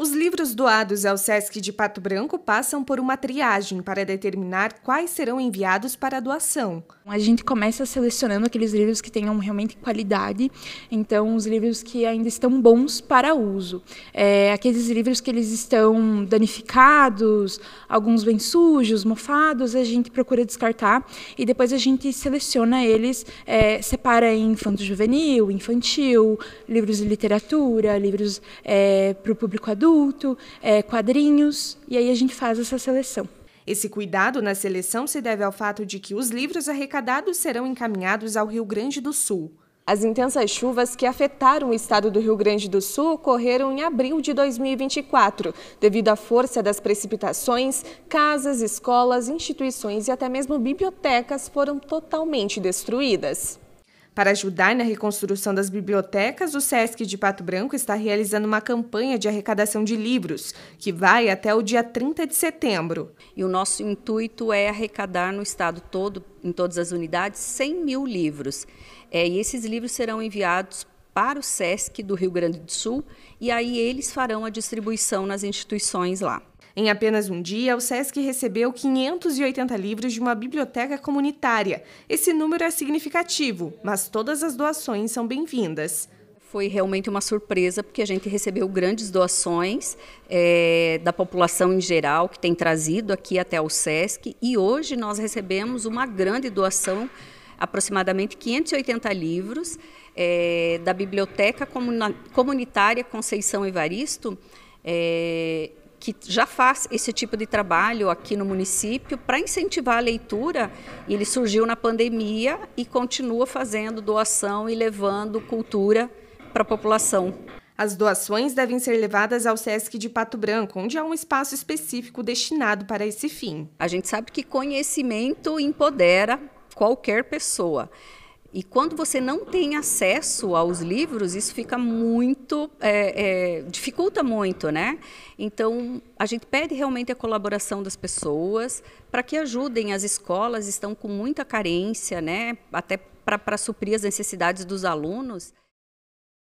Os livros doados ao SESC de Pato Branco passam por uma triagem para determinar quais serão enviados para a doação. A gente começa selecionando aqueles livros que tenham realmente qualidade, então os livros que ainda estão bons para uso. É, aqueles livros que eles estão danificados, alguns bem sujos, mofados, a gente procura descartar e depois a gente seleciona eles, é, separa em infanto-juvenil, infantil, livros de literatura, livros é, para o público adulto adulto, é, quadrinhos, e aí a gente faz essa seleção. Esse cuidado na seleção se deve ao fato de que os livros arrecadados serão encaminhados ao Rio Grande do Sul. As intensas chuvas que afetaram o estado do Rio Grande do Sul ocorreram em abril de 2024, devido à força das precipitações, casas, escolas, instituições e até mesmo bibliotecas foram totalmente destruídas. Para ajudar na reconstrução das bibliotecas, o SESC de Pato Branco está realizando uma campanha de arrecadação de livros, que vai até o dia 30 de setembro. E o nosso intuito é arrecadar no estado todo, em todas as unidades, 100 mil livros. É, e esses livros serão enviados para o SESC do Rio Grande do Sul e aí eles farão a distribuição nas instituições lá. Em apenas um dia, o SESC recebeu 580 livros de uma biblioteca comunitária. Esse número é significativo, mas todas as doações são bem-vindas foi realmente uma surpresa, porque a gente recebeu grandes doações é, da população em geral, que tem trazido aqui até o SESC, e hoje nós recebemos uma grande doação, aproximadamente 580 livros, é, da Biblioteca Comunitária Conceição Evaristo, é, que já faz esse tipo de trabalho aqui no município para incentivar a leitura. Ele surgiu na pandemia e continua fazendo doação e levando cultura para a população. As doações devem ser levadas ao SESC de Pato Branco, onde há um espaço específico destinado para esse fim. A gente sabe que conhecimento empodera qualquer pessoa. E quando você não tem acesso aos livros, isso fica muito. É, é, dificulta muito, né? Então, a gente pede realmente a colaboração das pessoas para que ajudem. As escolas estão com muita carência, né? Até para suprir as necessidades dos alunos.